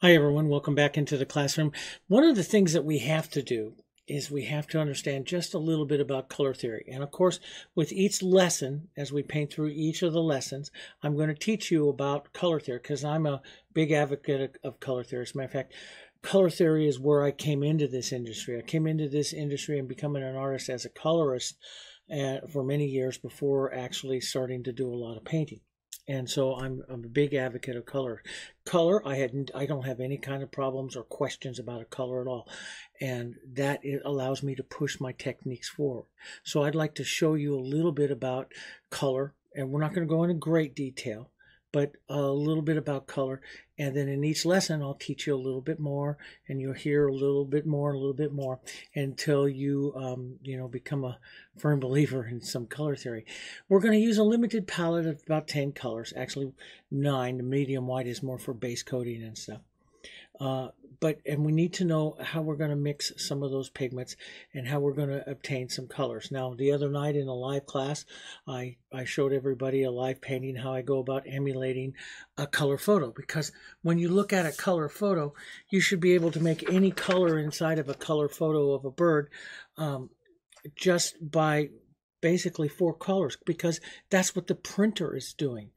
Hi, everyone. Welcome back into the classroom. One of the things that we have to do is we have to understand just a little bit about color theory. And of course, with each lesson, as we paint through each of the lessons, I'm going to teach you about color theory because I'm a big advocate of color theory. As a matter of fact, color theory is where I came into this industry. I came into this industry and becoming an artist as a colorist uh, for many years before actually starting to do a lot of painting and so I'm, I'm a big advocate of color. Color, I had I don't have any kind of problems or questions about a color at all, and that it allows me to push my techniques forward. So I'd like to show you a little bit about color, and we're not going to go into great detail, but a little bit about color. And then in each lesson, I'll teach you a little bit more, and you'll hear a little bit more, a little bit more, until you, um, you know, become a firm believer in some color theory. We're going to use a limited palette of about 10 colors, actually nine. The medium white is more for base coating and stuff. Uh, but and we need to know how we're going to mix some of those pigments and how we're going to obtain some colors. Now, the other night in a live class, I, I showed everybody a live painting, how I go about emulating a color photo. Because when you look at a color photo, you should be able to make any color inside of a color photo of a bird um, just by basically four colors because that's what the printer is doing.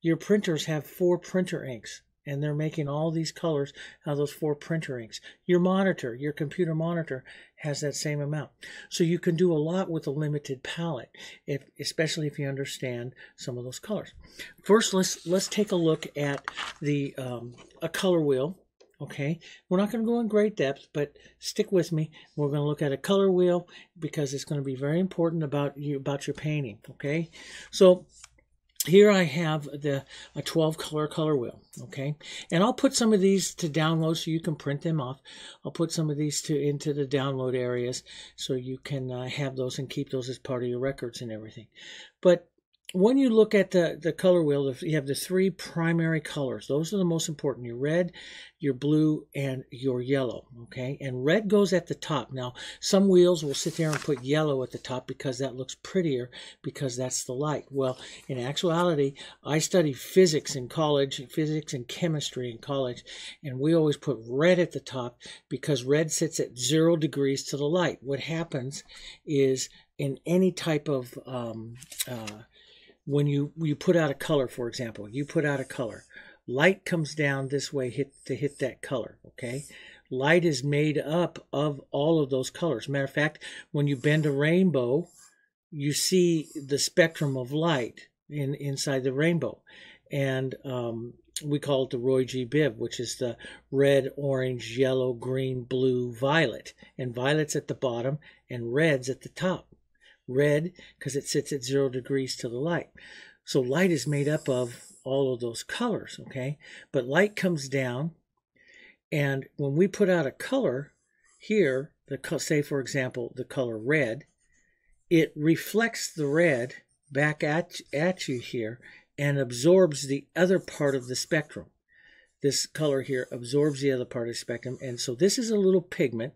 Your printers have four printer inks and they're making all these colors out of those four printer inks. Your monitor, your computer monitor, has that same amount. So you can do a lot with a limited palette, if, especially if you understand some of those colors. First, let's let's take a look at the um, a color wheel. Okay, we're not going to go in great depth, but stick with me. We're going to look at a color wheel because it's going to be very important about you about your painting. Okay, so here I have the a 12 color color wheel, okay? And I'll put some of these to download so you can print them off. I'll put some of these to into the download areas so you can uh, have those and keep those as part of your records and everything. But when you look at the, the color wheel, you have the three primary colors. Those are the most important, your red, your blue, and your yellow, okay? And red goes at the top. Now, some wheels will sit there and put yellow at the top because that looks prettier because that's the light. Well, in actuality, I studied physics in college, physics and chemistry in college, and we always put red at the top because red sits at zero degrees to the light. What happens is in any type of... Um, uh, when you you put out a color, for example, you put out a color. Light comes down this way hit to hit that color, okay? Light is made up of all of those colors. Matter of fact, when you bend a rainbow, you see the spectrum of light in inside the rainbow. And um, we call it the Roy G. Biv, which is the red, orange, yellow, green, blue, violet. And violet's at the bottom and red's at the top red because it sits at zero degrees to the light. So light is made up of all of those colors, okay? But light comes down, and when we put out a color here, the say for example the color red, it reflects the red back at, at you here and absorbs the other part of the spectrum this color here absorbs the other part of the spectrum. And so this is a little pigment.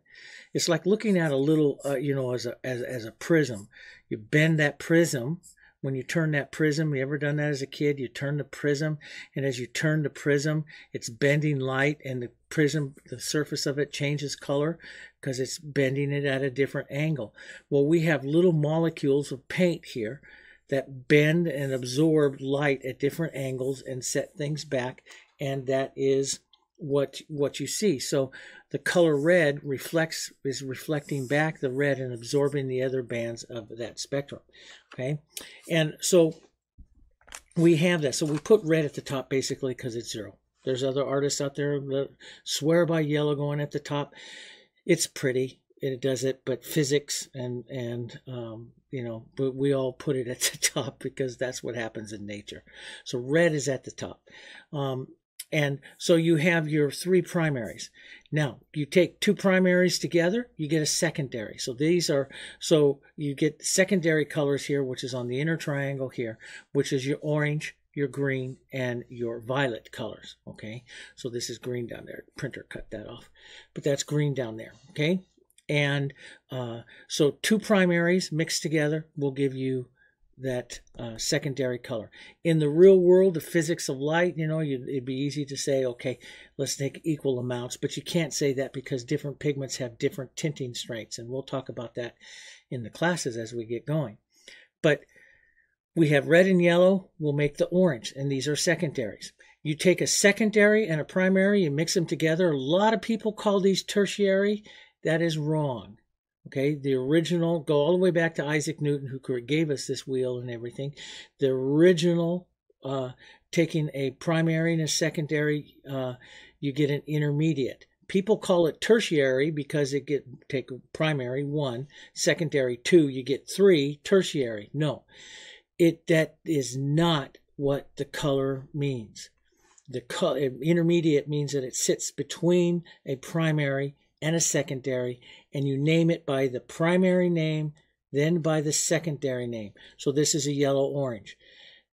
It's like looking at a little, uh, you know, as a, as, as a prism. You bend that prism. When you turn that prism, you ever done that as a kid? You turn the prism, and as you turn the prism, it's bending light, and the prism, the surface of it changes color because it's bending it at a different angle. Well, we have little molecules of paint here that bend and absorb light at different angles and set things back and that is what what you see. So the color red reflects is reflecting back the red and absorbing the other bands of that spectrum. Okay, and so we have that. So we put red at the top basically because it's zero. There's other artists out there that swear by yellow going at the top. It's pretty it does it, but physics and and um, you know, but we all put it at the top because that's what happens in nature. So red is at the top. Um, and so you have your three primaries. Now, you take two primaries together, you get a secondary. So these are, so you get secondary colors here, which is on the inner triangle here, which is your orange, your green, and your violet colors, okay? So this is green down there. Printer cut that off. But that's green down there, okay? And uh, so two primaries mixed together will give you that uh, secondary color. In the real world, the physics of light, you know, you, it'd be easy to say, okay, let's take equal amounts, but you can't say that because different pigments have different tinting strengths, and we'll talk about that in the classes as we get going. But we have red and yellow, we'll make the orange, and these are secondaries. You take a secondary and a primary, you mix them together. A lot of people call these tertiary. That is wrong. Okay, the original, go all the way back to Isaac Newton, who gave us this wheel and everything. The original, uh, taking a primary and a secondary, uh, you get an intermediate. People call it tertiary because it get take primary one, secondary two, you get three, tertiary. No, it that is not what the color means. The color, intermediate means that it sits between a primary and a secondary, and you name it by the primary name, then by the secondary name. So this is a yellow orange.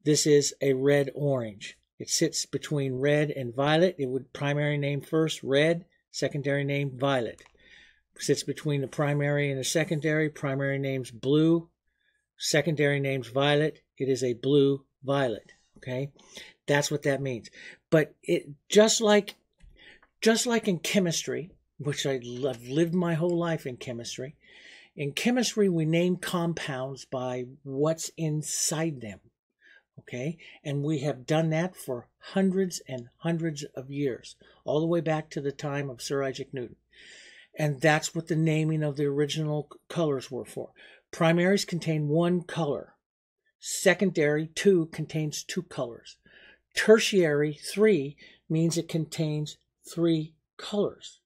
This is a red orange. It sits between red and violet. It would primary name first, red, secondary name, violet. It sits between the primary and the secondary. Primary name's blue, secondary name's violet. It is a blue violet. Okay? That's what that means. But it just like just like in chemistry, which I've lived my whole life in chemistry. In chemistry, we name compounds by what's inside them. Okay, and we have done that for hundreds and hundreds of years, all the way back to the time of Sir Isaac Newton. And that's what the naming of the original colors were for. Primaries contain one color, secondary, two, contains two colors. Tertiary, three, means it contains three colors.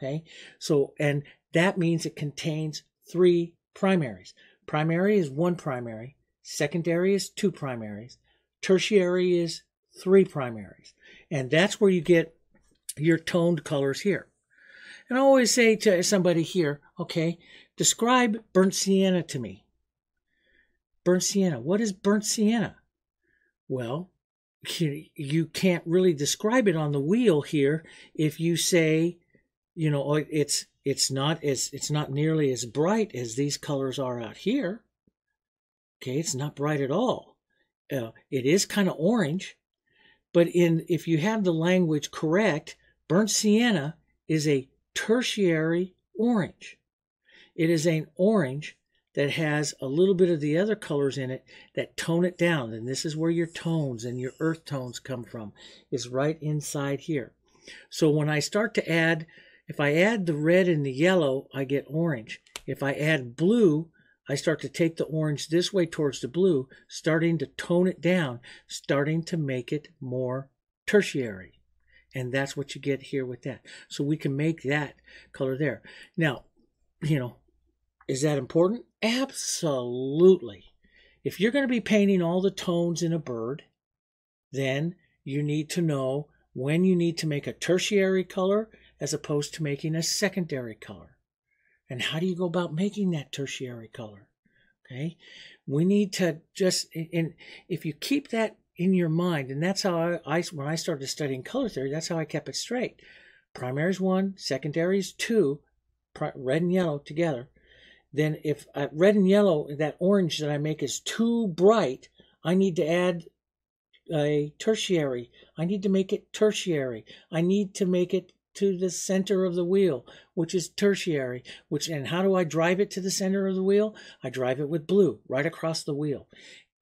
Okay. So, and that means it contains three primaries. Primary is one primary, secondary is two primaries, tertiary is three primaries. And that's where you get your toned colors here. And I always say to somebody here, okay, describe burnt sienna to me. Burnt sienna. What is burnt sienna? Well, you, you can't really describe it on the wheel here if you say you know, it's it's not as it's not nearly as bright as these colors are out here. Okay, it's not bright at all. Uh, it is kind of orange, but in if you have the language correct, burnt sienna is a tertiary orange. It is an orange that has a little bit of the other colors in it that tone it down. And this is where your tones and your earth tones come from, is right inside here. So when I start to add if I add the red and the yellow, I get orange. If I add blue, I start to take the orange this way towards the blue, starting to tone it down, starting to make it more tertiary. And that's what you get here with that. So we can make that color there. Now, you know, is that important? Absolutely. If you're going to be painting all the tones in a bird, then you need to know when you need to make a tertiary color as opposed to making a secondary color. And how do you go about making that tertiary color? Okay, we need to just, and if you keep that in your mind, and that's how I, when I started studying color theory, that's how I kept it straight. Primary is one, secondary is two, red and yellow together. Then if uh, red and yellow, that orange that I make is too bright, I need to add a tertiary. I need to make it tertiary. I need to make it to the center of the wheel, which is tertiary. Which and how do I drive it to the center of the wheel? I drive it with blue right across the wheel.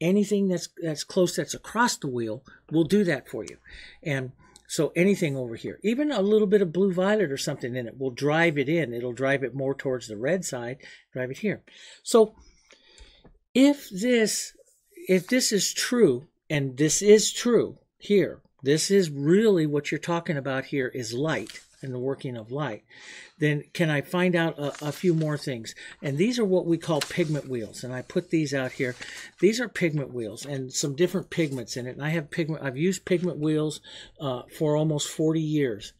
Anything that's that's close that's across the wheel will do that for you. And so anything over here, even a little bit of blue violet or something in it will drive it in. It'll drive it more towards the red side, drive it here. So if this if this is true, and this is true here, this is really what you're talking about here is light and the working of light, then can I find out a, a, few more things? And these are what we call pigment wheels. And I put these out here. These are pigment wheels and some different pigments in it. And I have pigment, I've used pigment wheels uh, for almost 40 years.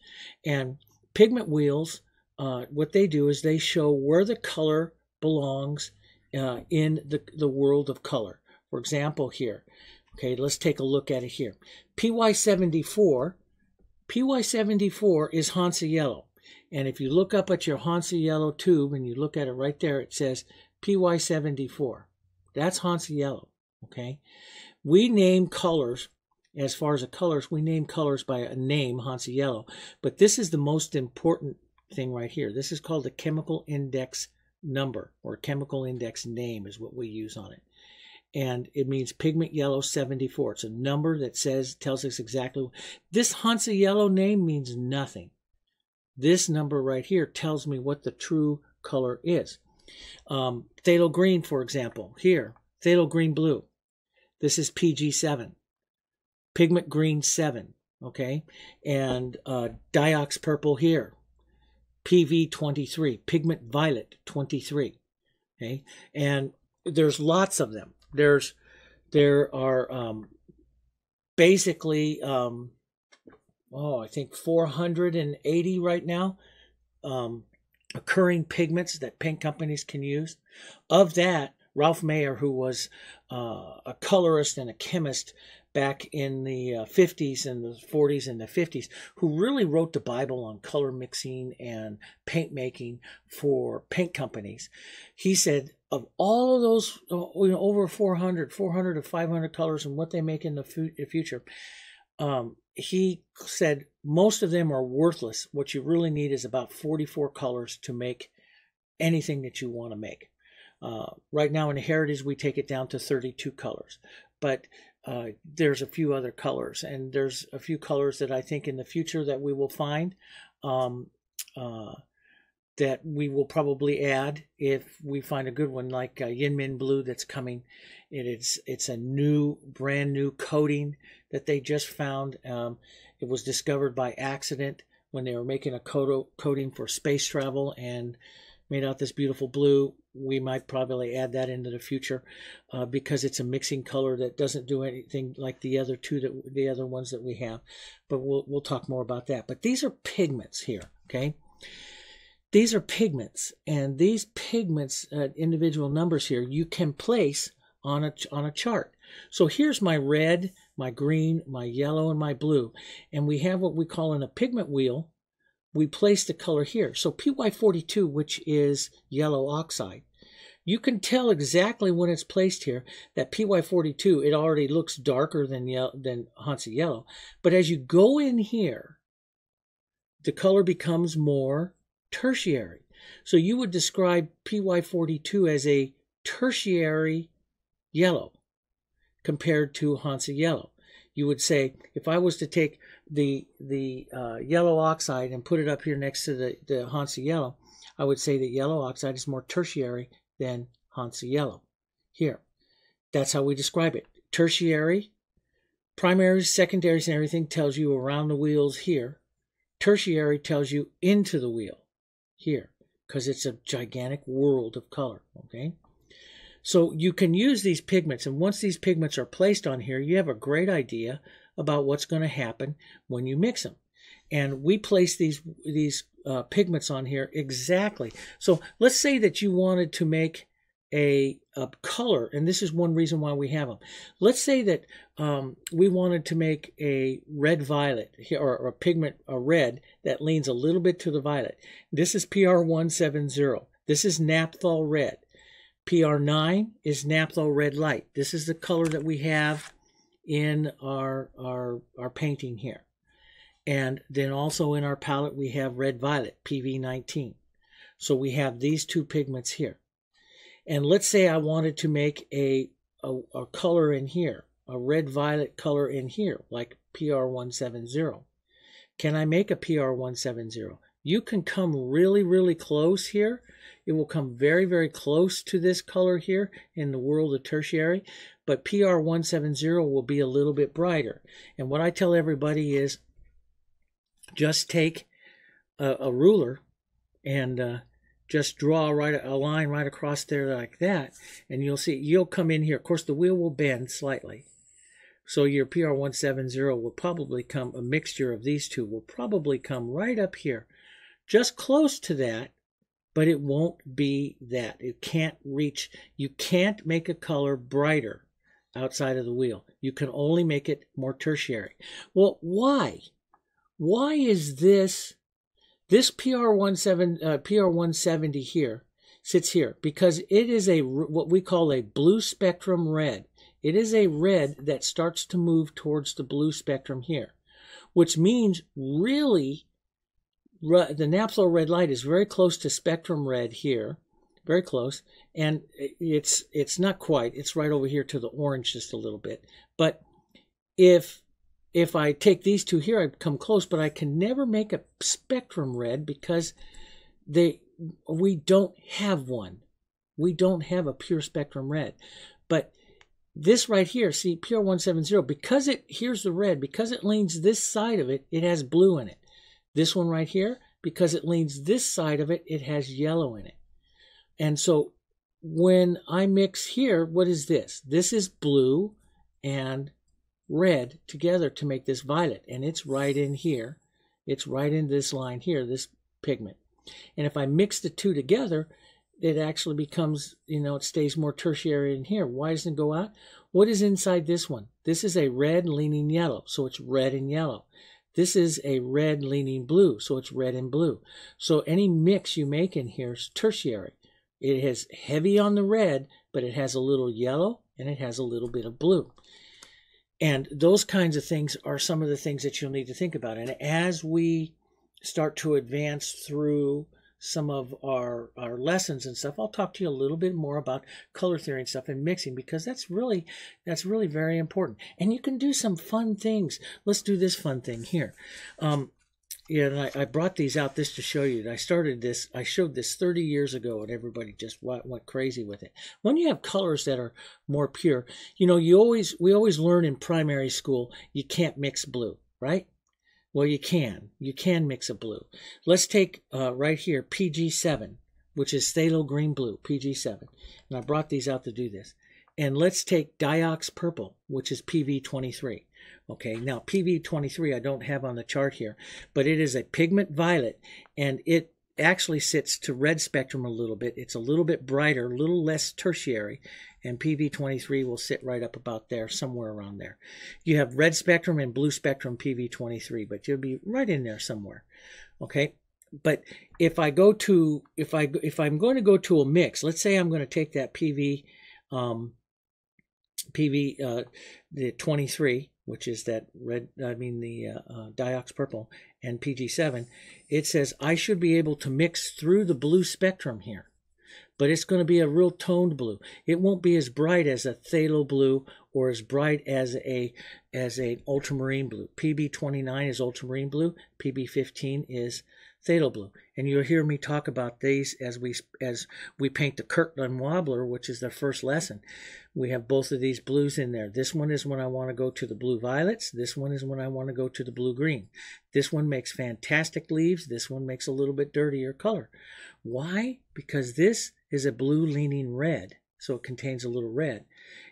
And pigment wheels, uh, what they do is they show where the color belongs uh, in the, the world of color. For example, here. Okay, let's take a look at it here. PY74 PY74 is Hansa Yellow. And if you look up at your Hansa Yellow tube and you look at it right there, it says PY74. That's Hansa Yellow, okay? We name colors, as far as the colors, we name colors by a name, Hansa Yellow. But this is the most important thing right here. This is called the chemical index number or chemical index name is what we use on it and it means pigment yellow 74. It's a number that says tells us exactly. This Hansa yellow name means nothing. This number right here tells me what the true color is. Um, thalo green, for example, here, thalo green blue. This is PG7, pigment green 7, okay? And uh, diox purple here, PV23, pigment violet 23, okay? And there's lots of them there's there are um, basically um, oh I think 480 right now um, occurring pigments that paint companies can use. Of that, Ralph Mayer, who was uh, a colorist and a chemist back in the uh, 50s and the 40s and the 50s, who really wrote the Bible on color mixing and paint making for paint companies, he said of all of those you know, over 400 400 to 500 colors and what they make in the fu- future um, he said most of them are worthless what you really need is about 44 colors to make anything that you want to make uh, right now in heritage we take it down to 32 colors but uh, there's a few other colors and there's a few colors that i think in the future that we will find um, uh, that we will probably add if we find a good one like uh, Yinmin Blue that's coming. It is it's a new brand new coating that they just found. Um, it was discovered by accident when they were making a coating for space travel and made out this beautiful blue. We might probably add that into the future uh, because it's a mixing color that doesn't do anything like the other two that the other ones that we have. But we'll we'll talk more about that. But these are pigments here, okay? these are pigments, and these pigments, uh, individual numbers here, you can place on a, on a chart. So here's my red, my green, my yellow, and my blue. And we have what we call in a pigment wheel, we place the color here. So PY42, which is yellow oxide, you can tell exactly when it's placed here that PY42, it already looks darker than, yellow, than Hansa yellow. But as you go in here, the color becomes more tertiary. So you would describe PY42 as a tertiary yellow compared to Hansa yellow. You would say, if I was to take the, the uh, yellow oxide and put it up here next to the, the Hansa yellow, I would say that yellow oxide is more tertiary than Hansa yellow here. That's how we describe it. Tertiary, primaries, secondaries, and everything tells you around the wheels here. Tertiary tells you into the wheel here because it's a gigantic world of color, okay? So you can use these pigments, and once these pigments are placed on here, you have a great idea about what's going to happen when you mix them. And we place these these uh, pigments on here exactly. So let's say that you wanted to make a color, and this is one reason why we have them. Let's say that um, we wanted to make a red violet or, or a pigment, a red that leans a little bit to the violet. This is PR170. This is naphthol red. PR9 is naphthol red light. This is the color that we have in our, our, our painting here. And then also in our palette, we have red violet, PV19. So we have these two pigments here. And let's say I wanted to make a, a, a color in here, a red violet color in here, like PR170. Can I make a PR170? You can come really, really close here. It will come very, very close to this color here in the world of tertiary, but PR170 will be a little bit brighter. And what I tell everybody is just take a, a ruler and uh, just draw right a line right across there like that, and you'll see you'll come in here. Of course, the wheel will bend slightly, so your PR170 will probably come, a mixture of these two will probably come right up here, just close to that, but it won't be that. It can't reach, you can't make a color brighter outside of the wheel. You can only make it more tertiary. Well, why? Why is this this PR17, uh, PR170 here sits here because it is a what we call a blue spectrum red. It is a red that starts to move towards the blue spectrum here, which means really the Napsol red light is very close to spectrum red here, very close, and it's it's not quite. It's right over here to the orange just a little bit. But if if I take these two here, I come close, but I can never make a spectrum red because they we don't have one. We don't have a pure spectrum red. But this right here, see, pure 170, because it, here's the red, because it leans this side of it, it has blue in it. This one right here, because it leans this side of it, it has yellow in it. And so when I mix here, what is this? This is blue and red together to make this violet. And it's right in here. It's right in this line here, this pigment. And if I mix the two together, it actually becomes, you know, it stays more tertiary in here. Why doesn't it go out? What is inside this one? This is a red leaning yellow, so it's red and yellow. This is a red leaning blue, so it's red and blue. So any mix you make in here is tertiary. It has heavy on the red, but it has a little yellow and it has a little bit of blue. And those kinds of things are some of the things that you'll need to think about. And as we start to advance through some of our, our lessons and stuff, I'll talk to you a little bit more about color theory and stuff and mixing because that's really that's really very important. And you can do some fun things. Let's do this fun thing here. Um, yeah, and I, I, brought these out this to show you. I started this, I showed this 30 years ago, and everybody just went, went crazy with it. When you have colors that are more pure, you know, you always we always learn in primary school you can't mix blue, right? Well, you can. You can mix a blue. Let's take uh, right here PG7, which is phthalo green blue, PG7. And I brought these out to do this. And let's take Diox purple, which is PV23. Okay, now PV23 I don't have on the chart here, but it is a pigment violet and it actually sits to red spectrum a little bit. It's a little bit brighter, a little less tertiary, and PV23 will sit right up about there, somewhere around there. You have red spectrum and blue spectrum PV23, but you'll be right in there somewhere. Okay, but if I go to if I if I'm going to go to a mix, let's say I'm going to take that PV um, PV uh, the 23, which is that red, I mean the uh, uh, diox purple, and PG7, it says I should be able to mix through the blue spectrum here. But it's going to be a real toned blue. It won't be as bright as a phthalo blue or as bright as a as an ultramarine blue. PB29 is ultramarine blue, PB15 is theta blue. And you'll hear me talk about these as we as we paint the Kirkland Wobbler, which is the first lesson. We have both of these blues in there. This one is when I want to go to the blue violets. This one is when I want to go to the blue green. This one makes fantastic leaves. This one makes a little bit dirtier color. Why? Because this is a blue leaning red so it contains a little red.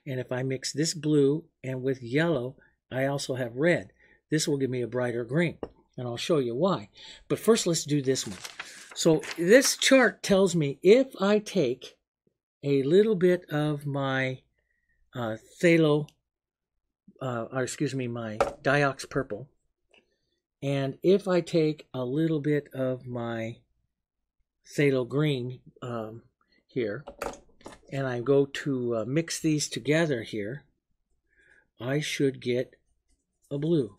And if I mix this blue and with yellow, I also have red. This will give me a brighter green, and I'll show you why. But first, let's do this one. So this chart tells me if I take a little bit of my uh, thalo, uh, or excuse me, my diox purple, and if I take a little bit of my thalo green um, here, and I go to uh, mix these together here, I should get a blue.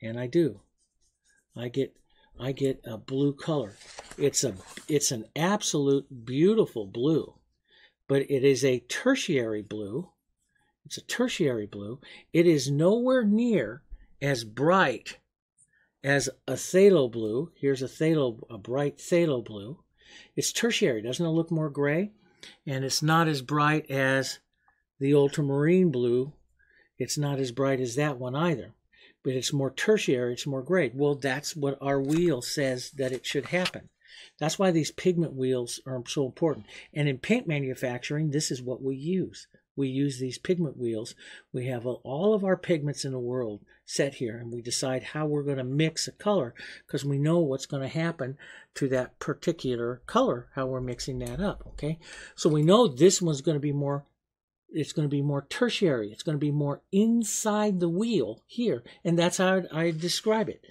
And I do. I get I get a blue color. It's a it's an absolute beautiful blue, but it is a tertiary blue. It's a tertiary blue. It is nowhere near as bright as a thalo blue. Here's a thalo a bright thalo blue. It's tertiary. Doesn't it look more gray? And it's not as bright as the ultramarine blue it's not as bright as that one either, but it's more tertiary, it's more gray. Well, that's what our wheel says that it should happen. That's why these pigment wheels are so important. And in paint manufacturing, this is what we use. We use these pigment wheels. We have all of our pigments in the world set here, and we decide how we're going to mix a color because we know what's going to happen to that particular color, how we're mixing that up, okay? So we know this one's going to be more it's going to be more tertiary. It's going to be more inside the wheel here. And that's how I describe it.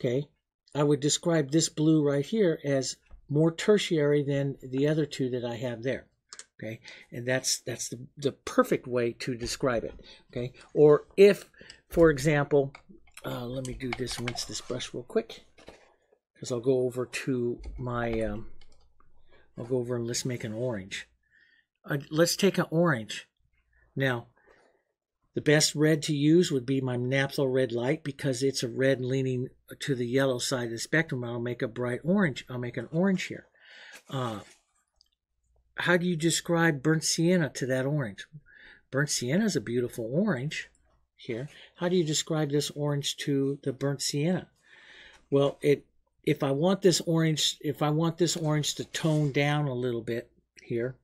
Okay. I would describe this blue right here as more tertiary than the other two that I have there. Okay. And that's, that's the, the perfect way to describe it. Okay. Or if, for example, uh, let me do this, rinse this brush real quick because I'll go over to my, um, I'll go over and let's make an orange. Uh, let's take an orange. Now, the best red to use would be my napthol red light because it's a red leaning to the yellow side of the spectrum. I'll make a bright orange. I'll make an orange here. Uh, how do you describe burnt sienna to that orange? Burnt sienna is a beautiful orange here. How do you describe this orange to the burnt sienna? Well, it if I want this orange, if I want this orange to tone down a little bit here,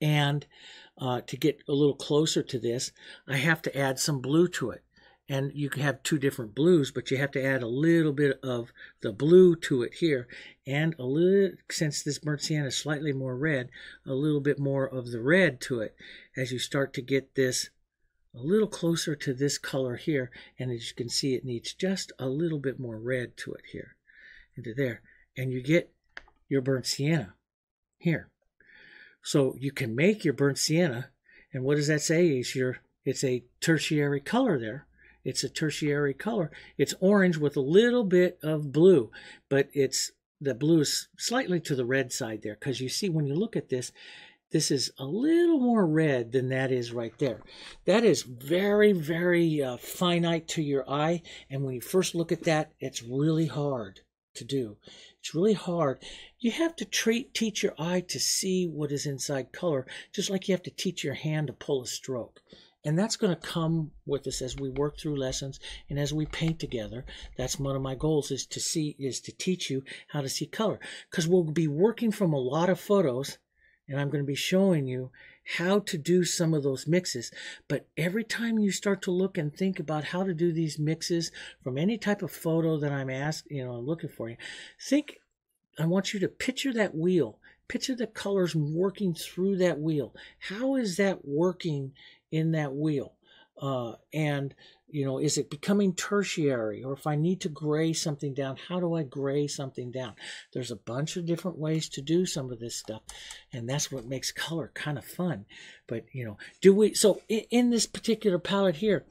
and uh, to get a little closer to this, I have to add some blue to it. And you can have two different blues, but you have to add a little bit of the blue to it here. And a little, since this burnt sienna is slightly more red, a little bit more of the red to it as you start to get this a little closer to this color here. And as you can see, it needs just a little bit more red to it here into there. And you get your burnt sienna here. So you can make your burnt sienna. And what does that say? It's, your, it's a tertiary color there. It's a tertiary color. It's orange with a little bit of blue, but it's the blue is slightly to the red side there because you see when you look at this, this is a little more red than that is right there. That is very, very uh, finite to your eye. And when you first look at that, it's really hard to do. It's really hard. You have to treat, teach your eye to see what is inside color, just like you have to teach your hand to pull a stroke. And that's going to come with us as we work through lessons and as we paint together. That's one of my goals is to see, is to teach you how to see color. Because we'll be working from a lot of photos and I'm going to be showing you how to do some of those mixes. But every time you start to look and think about how to do these mixes from any type of photo that I'm asked, you know, I'm looking for you, think, I want you to picture that wheel. Picture the colors working through that wheel. How is that working in that wheel? Uh, and you know, is it becoming tertiary? Or if I need to gray something down, how do I gray something down? There's a bunch of different ways to do some of this stuff, and that's what makes color kind of fun. But you know, do we? So in, in this particular palette here,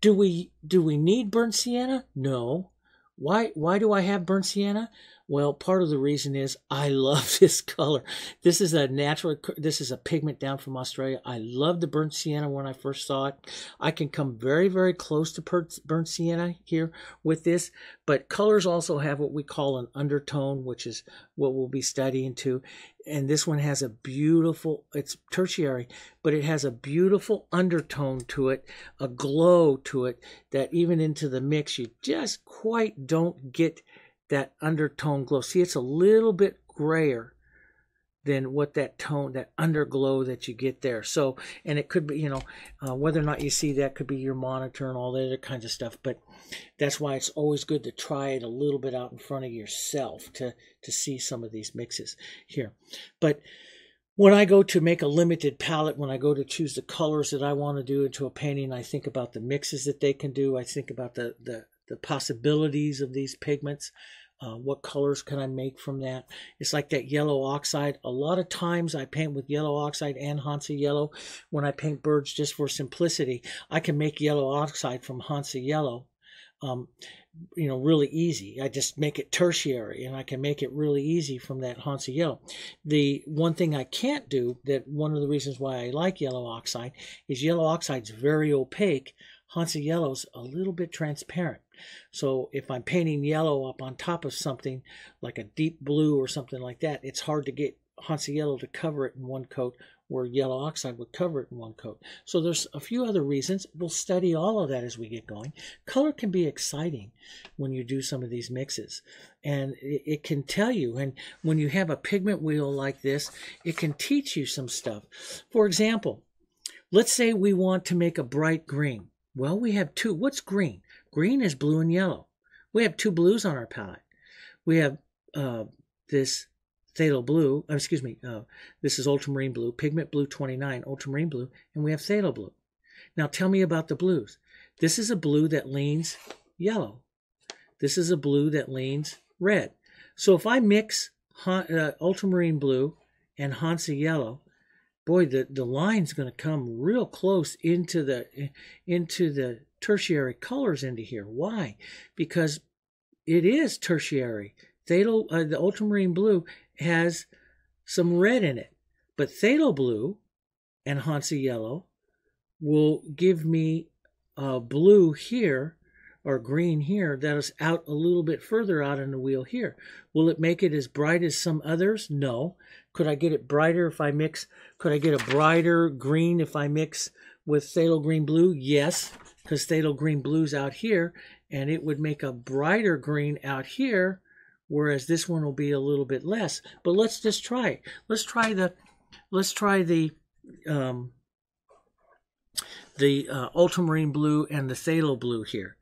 do we do we need burnt sienna? No. Why why do I have burnt sienna? Well, part of the reason is I love this color. This is a natural, this is a pigment down from Australia. I love the burnt sienna when I first saw it. I can come very, very close to burnt sienna here with this, but colors also have what we call an undertone, which is what we'll be studying too. And this one has a beautiful, it's tertiary, but it has a beautiful undertone to it, a glow to it that even into the mix, you just quite don't get that undertone glow. See, it's a little bit grayer than what that tone, that underglow that you get there. So, and it could be, you know, uh, whether or not you see that could be your monitor and all that other kinds of stuff. But that's why it's always good to try it a little bit out in front of yourself to, to see some of these mixes here. But when I go to make a limited palette, when I go to choose the colors that I want to do into a painting, I think about the mixes that they can do. I think about the, the, the possibilities of these pigments. Uh, what colors can I make from that? It's like that yellow oxide. A lot of times I paint with yellow oxide and Hansa yellow. When I paint birds just for simplicity, I can make yellow oxide from Hansa yellow. Um, you know, really easy. I just make it tertiary and I can make it really easy from that Hansa yellow. The one thing I can't do that one of the reasons why I like yellow oxide is yellow oxide is very opaque. Hansa yellow is a little bit transparent. So if I'm painting yellow up on top of something like a deep blue or something like that, it's hard to get Hansa yellow to cover it in one coat where yellow oxide would cover it in one coat. So there's a few other reasons. We'll study all of that as we get going. Color can be exciting when you do some of these mixes. And it can tell you, and when you have a pigment wheel like this, it can teach you some stuff. For example, let's say we want to make a bright green. Well, we have two. What's green? Green is blue and yellow. We have two blues on our palette. We have uh, this thalo blue, uh, excuse me, uh, this is ultramarine blue, pigment blue 29, ultramarine blue, and we have thalo blue. Now tell me about the blues. This is a blue that leans yellow. This is a blue that leans red. So if I mix uh, ultramarine blue and Hansa yellow, boy, the, the line's going to come real close into the into the tertiary colors into here. Why? Because it is tertiary. Theta, uh, the ultramarine blue has some red in it, but theta blue and Hansa yellow will give me a blue here or green here that is out a little bit further out on the wheel here. Will it make it as bright as some others? No. Could I get it brighter if I mix, could I get a brighter green if I mix with thalo green blue? Yes, because thalo green blue's out here and it would make a brighter green out here, whereas this one will be a little bit less. But let's just try Let's try the, let's try the, um, the uh, ultramarine blue and the thalo blue here.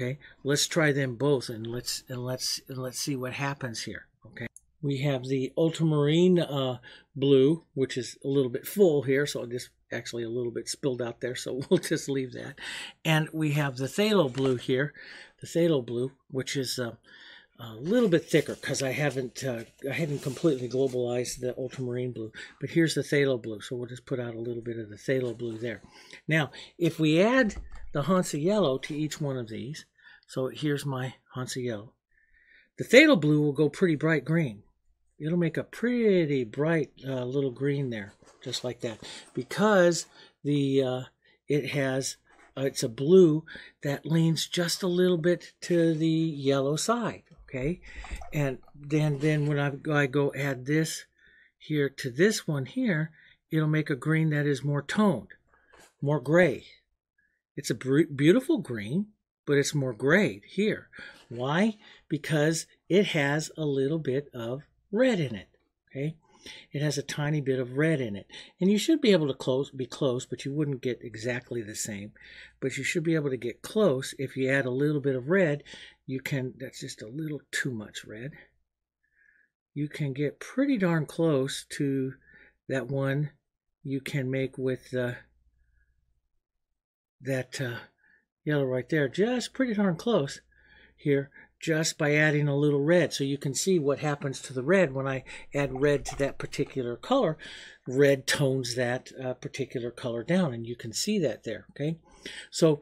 Okay, let's try them both and let's and let's and let's see what happens here. Okay, we have the ultramarine uh, blue, which is a little bit full here, so just actually a little bit spilled out there, so we'll just leave that. And we have the thalo blue here, the thalo blue, which is uh, a little bit thicker because I haven't uh, I have not completely globalized the ultramarine blue. But here's the thalo blue, so we'll just put out a little bit of the thalo blue there. Now, if we add the Hansa yellow to each one of these. So here's my Hansa yellow. The Theta blue will go pretty bright green. It'll make a pretty bright uh, little green there, just like that, because the uh, it has uh, it's a blue that leans just a little bit to the yellow side. Okay, and then then when I, I go add this here to this one here, it'll make a green that is more toned, more gray it's a beautiful green, but it's more grayed here. Why? Because it has a little bit of red in it. Okay, it has a tiny bit of red in it, and you should be able to close, be close, but you wouldn't get exactly the same. But you should be able to get close. If you add a little bit of red, you can. That's just a little too much red. You can get pretty darn close to that one you can make with the that uh, yellow right there, just pretty darn close here, just by adding a little red. So you can see what happens to the red when I add red to that particular color. Red tones that uh, particular color down, and you can see that there, okay? So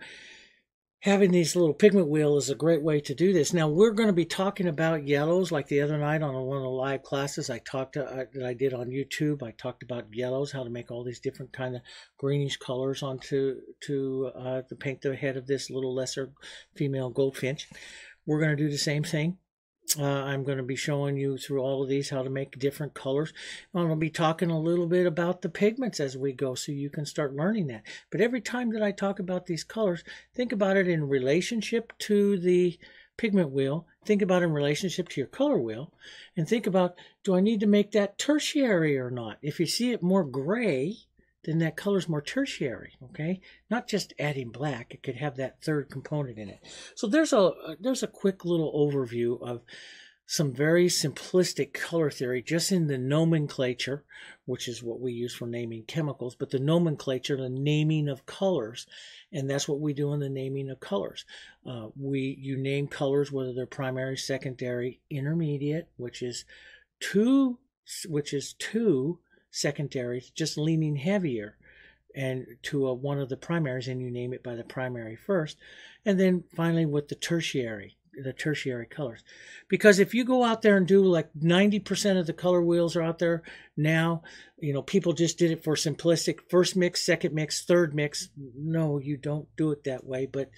having these little pigment wheel is a great way to do this. Now we're going to be talking about yellows like the other night on one of the live classes I talked to, uh, I, that I did on YouTube. I talked about yellows, how to make all these different kind of greenish colors onto to uh, paint the head of this little lesser female goldfinch. We're going to do the same thing. Uh, I'm going to be showing you through all of these how to make different colors. I'm going to be talking a little bit about the pigments as we go so you can start learning that. But every time that I talk about these colors, think about it in relationship to the pigment wheel. Think about in relationship to your color wheel. And think about, do I need to make that tertiary or not? If you see it more gray, then that color's more tertiary, okay? Not just adding black, it could have that third component in it. So there's a uh, there's a quick little overview of some very simplistic color theory just in the nomenclature, which is what we use for naming chemicals, but the nomenclature, the naming of colors, and that's what we do in the naming of colors. Uh, we you name colors whether they're primary, secondary, intermediate, which is two, which is two Secondary, just leaning heavier and to a, one of the primaries, and you name it by the primary first, and then finally with the tertiary, the tertiary colors. Because if you go out there and do like 90% of the color wheels are out there now, you know, people just did it for simplistic first mix, second mix, third mix. No, you don't do it that way. But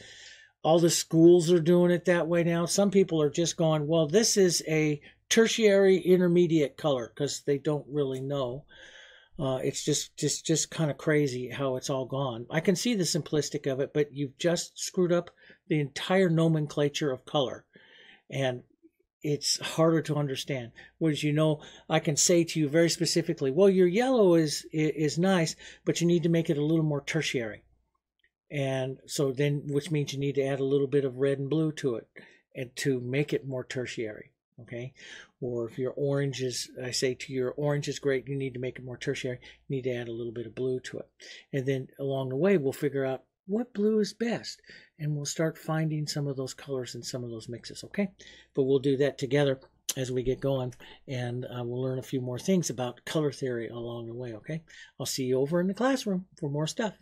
all the schools are doing it that way now. Some people are just going, well, this is a tertiary intermediate color because they don't really know. Uh, it's just just just kind of crazy how it's all gone. I can see the simplistic of it, but you've just screwed up the entire nomenclature of color, and it's harder to understand. Whereas you know, I can say to you very specifically, well, your yellow is is nice, but you need to make it a little more tertiary, and so then which means you need to add a little bit of red and blue to it, and to make it more tertiary okay? Or if your orange is, I say to your orange is great, you need to make it more tertiary, you need to add a little bit of blue to it. And then along the way, we'll figure out what blue is best, and we'll start finding some of those colors and some of those mixes, okay? But we'll do that together as we get going, and uh, we'll learn a few more things about color theory along the way, okay? I'll see you over in the classroom for more stuff.